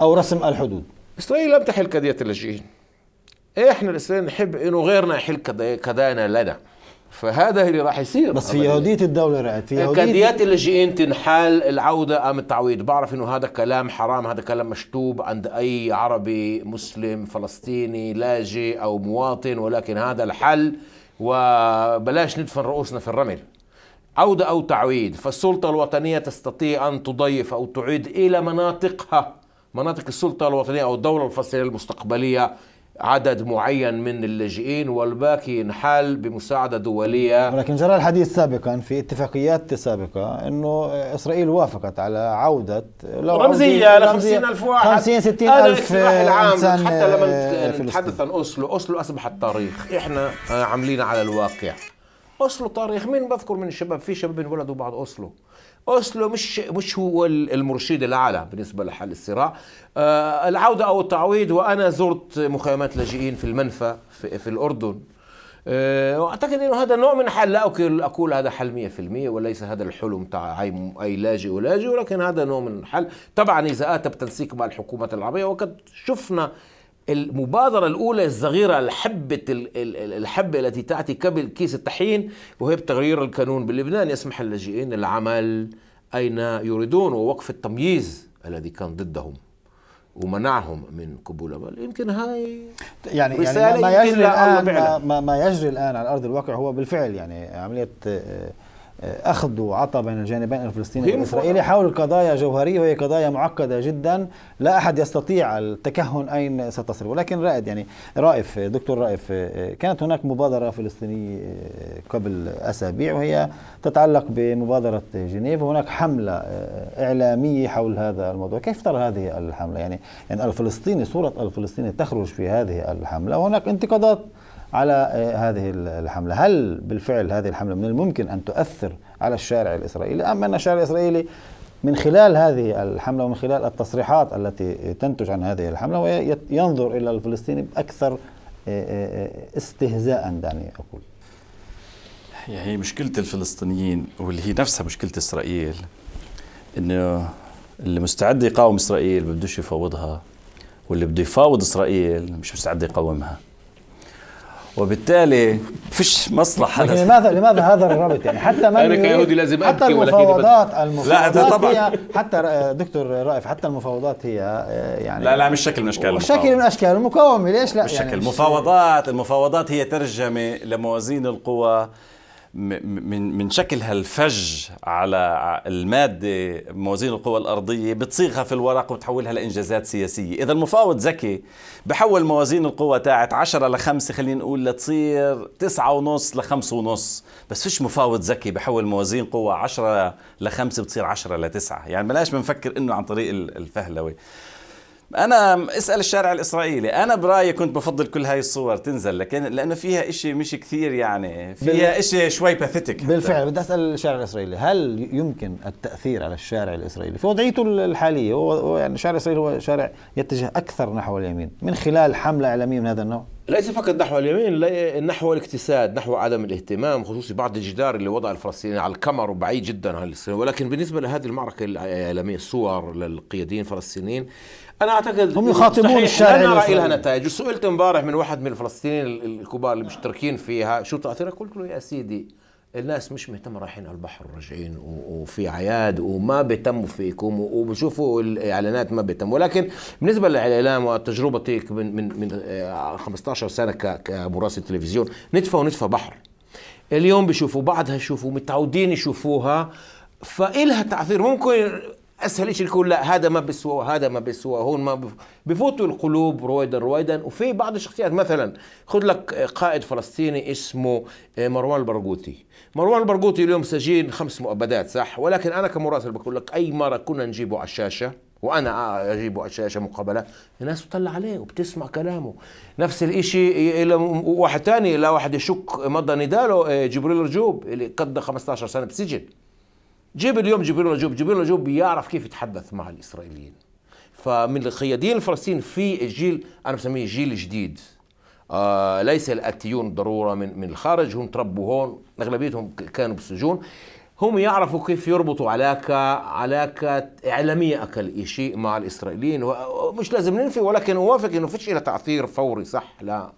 او رسم الحدود اسرائيل لم تحل قضيه اللاجئين احنا الاسرائيليين نحب انه غيرنا يحل قضايانا لنا فهذا اللي راح يصير بس في يهودية الدولة رأت يهودية اللاجئين تنحل العودة أم التعويض بعرف أنه هذا كلام حرام هذا كلام مشتوب عند أي عربي مسلم فلسطيني لاجئ أو مواطن ولكن هذا الحل وبلاش ندفن رؤوسنا في الرمل عودة أو تعويض فالسلطة الوطنية تستطيع أن تضيف أو تعيد إلى مناطقها مناطق السلطة الوطنية أو الدولة الفلسطينية المستقبلية عدد معين من اللاجئين والباقي ينحل بمساعدة دولية ولكن جرى الحديث سابقا في اتفاقيات سابقة أنه إسرائيل وافقت على عودة رمزية ل 50 ألف واحد 50 60 ألف إنسان حتى لما آه، نتحدث عن أوسلو أوسلو أصبحت تاريخ إحنا آه، عاملين على الواقع أوسلو تاريخ مين بذكر من الشباب في شباب انولدوا بعد أوسلو اوسلو مش مش هو المرشد الاعلى بالنسبه لحل الصراع آه العوده او التعويض وانا زرت مخيمات لاجئين في المنفى في, في الاردن آه واعتقد انه هذا نوع من حل لا اقول هذا حل 100% وليس هذا الحلم تاع اي لاجئ ولاجئ ولكن هذا نوع من الحل طبعا اذا اتى بتنسيق مع الحكومات العربيه وقد شفنا المبادرة الأولى الصغيرة الحبة الحبة التي تأتي قبل كيس الطحين وهي بتغيير القانون باللبنان يسمح اللاجئين العمل أين يريدون ووقف التمييز الذي كان ضدهم ومنعهم من قبول العمل يمكن هاي يعني, يعني رسالة يعني ما يجري الآن ما, ما يجري الآن على أرض الواقع هو بالفعل يعني عملية آه، اخذ وعطى بين الجانبين الفلسطيني والاسرائيلي حول قضايا جوهريه وهي قضايا معقده جدا لا احد يستطيع التكهن اين ستصل ولكن رائد يعني رائف دكتور رائف كانت هناك مبادره فلسطينيه قبل اسابيع وهي تتعلق بمبادره جنيف وهناك حمله اعلاميه حول هذا الموضوع كيف ترى هذه الحمله يعني يعني الفلسطيني صوره الفلسطيني تخرج في هذه الحمله وهناك انتقادات على آه، هذه الحملة هل بالفعل هذه الحملة من الممكن أن تؤثر على الشارع الإسرائيلي أم أن الشارع الإسرائيلي من خلال هذه الحملة ومن خلال التصريحات التي تنتج عن هذه الحملة وينظر إلى الفلسطيني بأكثر آه، آه، استهزاء دعني أقول هي يعني مشكلة الفلسطينيين واللي هي نفسها مشكلة إسرائيل إنه اللي مستعد يقاوم إسرائيل بدوش يفاوضها واللي بده يفاوض إسرائيل مش مستعد يقاومها وبالتالي فيش مصلحة حدث لماذا لماذا هذا الربط يعني حتى من انا كيهودي لازم ابكي حتى المفاوضات المفاوضات لا طبعا حتى دكتور رائف حتى المفاوضات هي آه، يعني لا لا مش شكل من اشكال شكل من اشكال المقاومه ليش لا مش يعني شكل المفاوضات المفاوضات هي ترجمه لموازين القوى من من شكل هالفج على الماده موازين القوى الارضيه بتصيغها في الورق وبتحولها لانجازات سياسيه، اذا المفاوض ذكي بحول موازين القوى تاعت 10 ل 5 خلينا نقول لتصير 9 ونص ل 5 ونص، بس فيش مفاوض ذكي بحول موازين قوى 10 ل 5 بتصير 10 ل 9، يعني بلاش بنفكر انه عن طريق الفهلوه. انا اسال الشارع الاسرائيلي انا برايي كنت بفضل كل هاي الصور تنزل لكن لانه فيها إشي مش كثير يعني فيها بال... إشي شوي باثيتك بالفعل بدي اسال الشارع الاسرائيلي هل يمكن التاثير على الشارع الاسرائيلي في وضعيته الحاليه هو يعني الشارع الاسرائيلي هو شارع يتجه اكثر نحو اليمين من خلال حمله اعلاميه من هذا النوع ليس فقط نحو اليمين نحو الاكتساد نحو عدم الاهتمام خصوصي بعد الجدار اللي وضع الفلسطينيين على الكمر وبعيد جدا عن ولكن بالنسبه لهذه المعركه الاعلاميه الصور للقيادين الفلسطينيين انا اعتقد هم يخاطبون الشارع انا رايي لها نتائج وسئلت امبارح من واحد من الفلسطينيين الكبار اللي مشتركين فيها شو تاثيرها قلت له يا سيدي الناس مش مهتمة رايحين على البحر وراجعين وفي عياد وما بيهتموا فيكم وبشوفوا الاعلانات ما بيهتموا ولكن بالنسبة للاعلام وتجربتي من من من 15 آه، سنة كمراسل تلفزيون ندفع وندفع بحر اليوم بيشوفوا بعدها يشوفوا متعودين يشوفوها فإلها تأثير ممكن اسهل شيء يقول لا هذا ما بيسوى هذا ما بيسوى هون ما بفوتوا القلوب رويدا رويدا وفي بعض الشخصيات مثلا خذ لك قائد فلسطيني اسمه آه، مروان البرغوثي مروان البرغوثي اليوم سجين خمس مؤبدات صح ولكن انا كمراسل بقول لك اي مره كنا نجيبه على الشاشه وانا آه، اجيبه على الشاشه مقابله الناس بتطلع عليه وبتسمع كلامه نفس الشيء الى واحد ثاني لا واحد يشك مضى نداله آه، جبريل رجوب اللي قضى 15 سنه بسجن جيب اليوم جيب لنا جوب جيب جوب بيعرف كيف يتحدث مع الاسرائيليين فمن القياديين الفلسطينيين في الجيل انا بسميه جيل جديد آه ليس الاتيون ضروره من من الخارج هم تربوا هون اغلبيتهم كانوا بالسجون هم يعرفوا كيف يربطوا علاقة علاقة إعلامية أقل شيء مع الإسرائيليين مش لازم ننفي ولكن أوافق إنه فيش لها تعثير فوري صح لا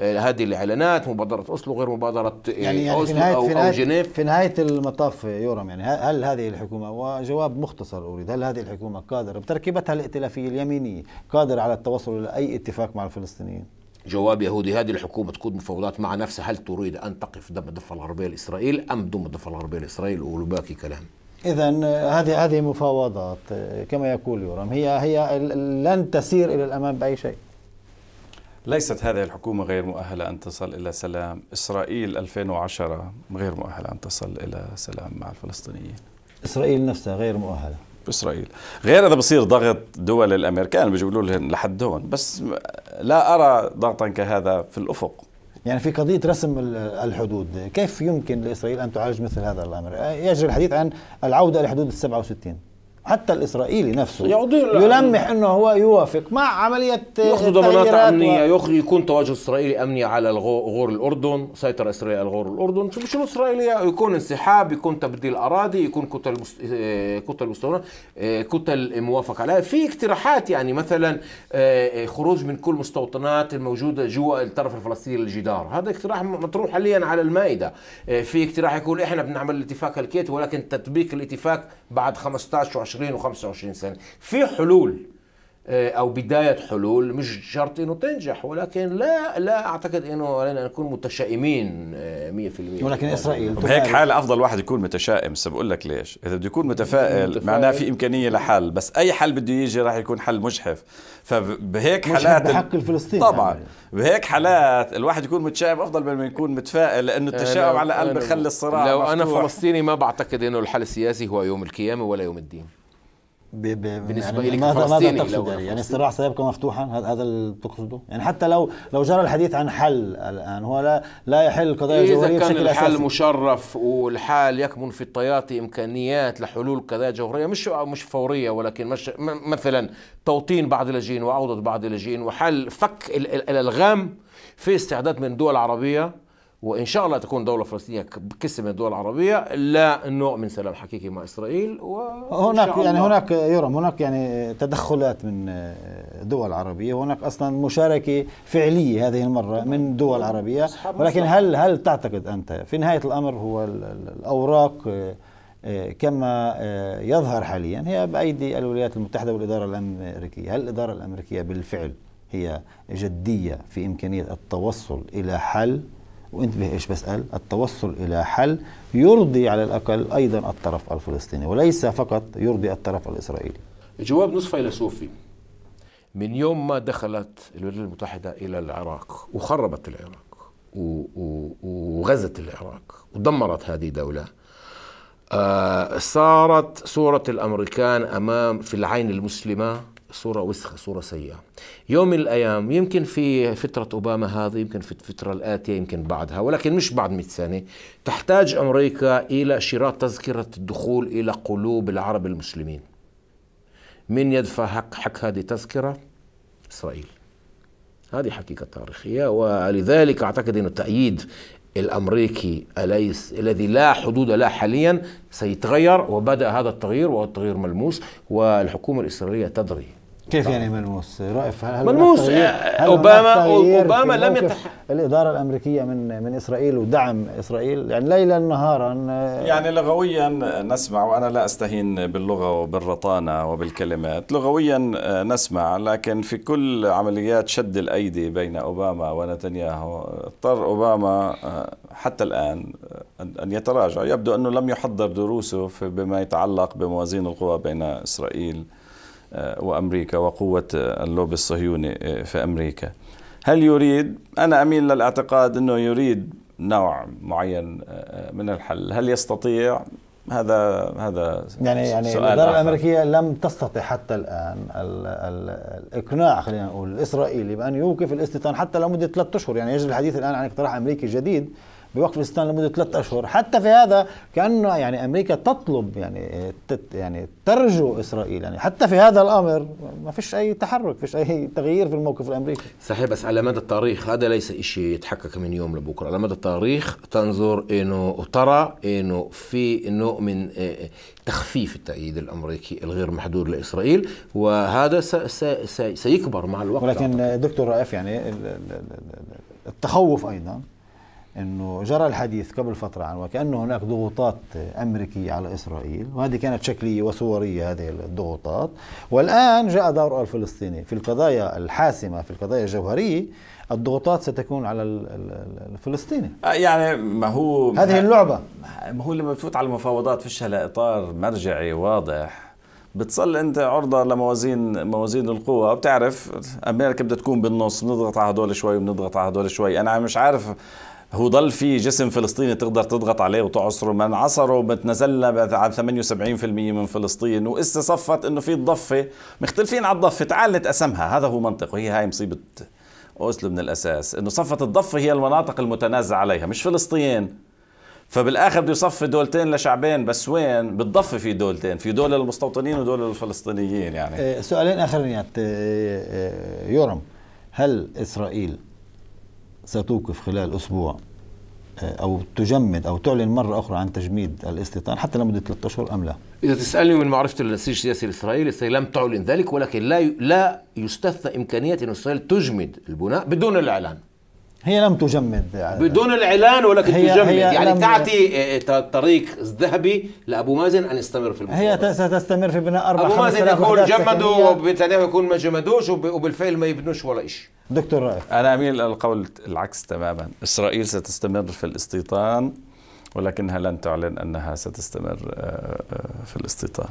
آه، هذه الاعلانات مبادره اوسلو غير مبادره آه، يعني, يعني أوسلو في نهاية أو, في نهاية أو جنيف في نهايه المطاف يورم يعني هل هذه الحكومه وجواب مختصر اريد هل هذه الحكومه قادره بتركيبتها الائتلافيه اليمينيه قادره على التوصل الى اي اتفاق مع الفلسطينيين؟ جواب يهودي هذه الحكومة تقود مفاوضات مع نفسها هل تريد أن تقف دم الضفة الغربية لإسرائيل أم دم الضفة الغربية لإسرائيل ولباقي كلام إذا آه، هذه هذه مفاوضات كما يقول يورم هي هي لن تسير إلى الأمام بأي شيء ليست هذه الحكومة غير مؤهلة أن تصل إلى سلام إسرائيل 2010 غير مؤهلة أن تصل إلى سلام مع الفلسطينيين إسرائيل نفسها غير مؤهلة إسرائيل غير إذا بصير ضغط دول الأمريكان بيقولوا لهم لحد هون بس لا أرى ضغطا كهذا في الأفق يعني في قضية رسم الحدود كيف يمكن لإسرائيل أن تعالج مثل هذا الأمر يجري الحديث عن العودة لحدود السبعة وستين حتى الاسرائيلي نفسه يلمح انه هو يوافق مع عمليه آه، ياخذ ضمانات امنيه و... يكون تواجد اسرائيلي امني على غور الاردن سيطره اسرائيل على غور الاردن شو اسرائيليه يكون انسحاب يكون تبديل اراضي يكون كتل آه، كتل مستوره آه، كتل موافق عليها في اقتراحات يعني مثلا خروج من كل المستوطنات الموجوده جوا الطرف الفلسطيني للجدار هذا اقتراح مطروح حاليا على المائده في اقتراح يقول احنا بنعمل الاتفاق الكيت ولكن تطبيق الاتفاق بعد 15 و 20 و25 سنه في حلول آه، او بدايه حلول مش شرط انه تنجح ولكن لا لا اعتقد انه علينا نكون متشائمين 100% آه، ولكن اسرائيل بهيك حاله افضل واحد يكون متشائم هسه بقول لك ليش اذا بده يكون متفائل, متفائل معناه في امكانيه لحل بس اي حل بده يجي راح يكون حل مجحف فبهيك حالات بحق الفلسطيني طبعا يعني. بهيك حالات الواحد يكون متشائم افضل من يكون متفائل لانه التشاؤم على الاقل بخلي الصراع لو مفتوح. انا فلسطيني ما بعتقد انه الحل السياسي هو يوم القيامه ولا يوم الدين ب... ب... بالنسبه يعني لك ماذا ماذا تقصد يعني, يعني الصراع سيبقى مفتوحا هذا هذا اللي تقصده يعني حتى لو لو جرى الحديث عن حل الان هو لا لا يحل القضايا الجوهريه بشكل اساسي اذا كان الحل أساسي. مشرف والحال يكمن في الطيات امكانيات لحلول قضايا جوهريه مش مش فوريه ولكن مش مثلا توطين بعض اللاجئين وعوده بعض اللاجئين وحل فك الالغام في استعداد من دول عربيه وان شاء الله تكون دوله فلسطينيه قسم من الدول العربيه لا نوع من سلام حقيقي مع اسرائيل هناك يعني هناك يرم هناك يعني تدخلات من آه، دول عربيه وهناك اصلا مشاركه فعليه هذه المره من دول عربيه ولكن هل هل تعتقد انت في نهايه الامر هو الاوراق آه، آه، كما يظهر حاليا هي بايدي الولايات المتحده والاداره الامريكيه هل الاداره الامريكيه بالفعل هي جديه في امكانيه التوصل الى حل وانتبه ايش بسأل التوصل الى حل يرضي على الاقل ايضا الطرف الفلسطيني وليس فقط يرضي الطرف الاسرائيلي جواب نصف فيلسوفي من يوم ما دخلت الولايات المتحدة إلى العراق وخربت العراق وغزت العراق ودمرت هذه الدولة آه، صارت صورة الأمريكان أمام في العين المسلمة صورة وسخة صورة سيئة يوم من الأيام يمكن في فترة أوباما هذه يمكن في الفترة الآتية يمكن بعدها ولكن مش بعد 100 سنة تحتاج أمريكا إلى شراء تذكرة الدخول إلى قلوب العرب المسلمين من يدفع حق, حق هذه التذكرة؟ إسرائيل هذه حقيقة تاريخية ولذلك أعتقد أن التأييد الامريكي اليس الذي لا حدود له حاليا سيتغير وبدا هذا التغيير وهو التغيير ملموس والحكومه الاسرائيليه تدري كيف يعني طيب. ملموس؟ رائف هل ملموس طيب؟ آه، هل اوباما طيب؟ اوباما لم يتح... الاداره الامريكيه من من اسرائيل ودعم اسرائيل يعني ليلا نهارا آه، يعني لغويا نسمع وانا لا استهين باللغه وبالرطانه وبالكلمات، لغويا آه، نسمع لكن في كل عمليات شد الايدي بين اوباما ونتنياهو اضطر اوباما حتى الان ان يتراجع، يبدو انه لم يحضر دروسه بما يتعلق بموازين القوى بين اسرائيل آه، وأمريكا وقوة آه، اللوبي الصهيوني آه، في أمريكا هل يريد أنا أميل للاعتقاد أنه يريد نوع معين من الحل هل يستطيع هذا هذا يعني يعني الاداره الامريكيه لم تستطع حتى الان الاقناع خلينا نقول الاسرائيلي بان يوقف الاستيطان حتى لمده ثلاث اشهر يعني يجري الحديث الان عن اقتراح امريكي جديد بوقف الاستيطان لمده ثلاثة اشهر حتى في هذا كانه يعني امريكا تطلب يعني يعني ترجو اسرائيل يعني حتى في هذا الامر ما فيش اي تحرك فيش اي تغيير في الموقف الامريكي صحيح بس على مدى التاريخ هذا ليس شيء يتحقق من يوم لبكره على مدى التاريخ تنظر انه وترى انه في نوع من آه، آه، تخفيف التأييد الأمريكي الغير محدود لإسرائيل وهذا سيكبر مع الوقت ولكن دكتور رائف يعني التخوف أيضا انه جرى الحديث قبل فتره عن وكانه هناك ضغوطات امريكيه على اسرائيل وهذه كانت شكليه وصوريه هذه الضغوطات والان جاء دور الفلسطيني في القضايا الحاسمه في القضايا الجوهريه الضغوطات ستكون على الفلسطيني آه، يعني ما هو هذه اللعبه ما هو لما بتفوت على المفاوضات فيش اطار مرجعي واضح بتصل انت عرضه لموازين موازين القوى وبتعرف امريكا بدها تكون بالنص بنضغط على هدول شوي بنضغط على هدول شوي انا مش عارف هو ضل في جسم فلسطيني تقدر تضغط عليه وتعصره من عصره بتنزلنا عن 78% من فلسطين وإسا صفت انه في الضفه مختلفين على الضفه تعال نتقسمها هذا هو منطق وهي هاي مصيبه اوسلو من الاساس انه صفت الضفه هي المناطق المتنازع عليها مش فلسطين فبالاخر بده يصفي دولتين لشعبين بس وين بالضفه في دولتين في دول للمستوطنين ودول للفلسطينيين يعني إيه، سؤالين اخرين إيه، إيه، يورم هل اسرائيل ستوقف خلال أسبوع آه، أو تجمد أو تعلن مرة أخرى عن تجميد الاستيطان حتى لمدة ثلاثة أشهر أم لا؟ إذا تسألني من معرفة النسيج السياسي الإسرائيلي إسرائيل لم تعلن ذلك ولكن لا لا يستثنى إمكانية أن إسرائيل تجمد البناء بدون الإعلان هي لم تجمد بدون الاعلان ولكن هي تجمد هي يعني تعطي آه، طريق ذهبي لابو مازن ان يستمر في المفاوضات هي ستستمر في بناء اربع ابو مازن يقول جمدوا وبنتنياهو يكون ما جمدوش وبالفعل ما يبنوش ولا شيء دكتور رائف انا اميل للقول العكس تماما اسرائيل ستستمر في الاستيطان ولكنها لن تعلن انها ستستمر آه، آه، في الاستيطان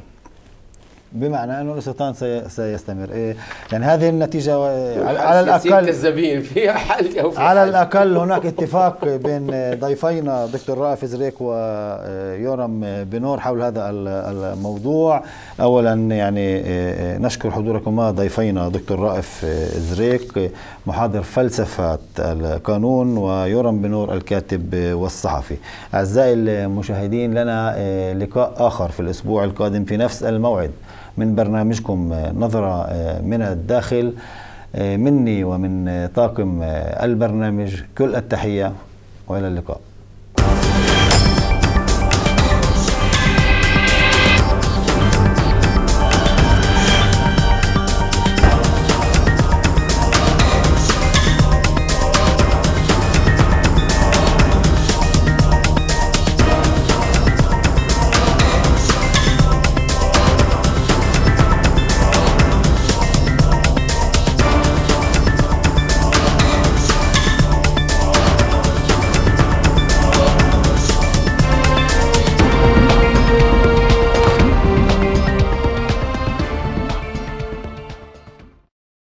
بمعنى انه الاستيطان سي... سيستمر إيه يعني هذه النتيجه على, على الاقل كذابين في حال او في على الاقل هناك اتفاق بين ضيفينا دكتور رائف زريك ويورم آه، بنور حول هذا الموضوع اولا يعني آه، آه، نشكر حضوركما ضيفينا دكتور رائف زريك محاضر فلسفه القانون ويورم بنور الكاتب والصحفي اعزائي المشاهدين لنا لقاء اخر في الاسبوع القادم في نفس الموعد من برنامجكم آه، نظرة آه، من الداخل آه، مني ومن طاقم البرنامج كل التحية وإلى اللقاء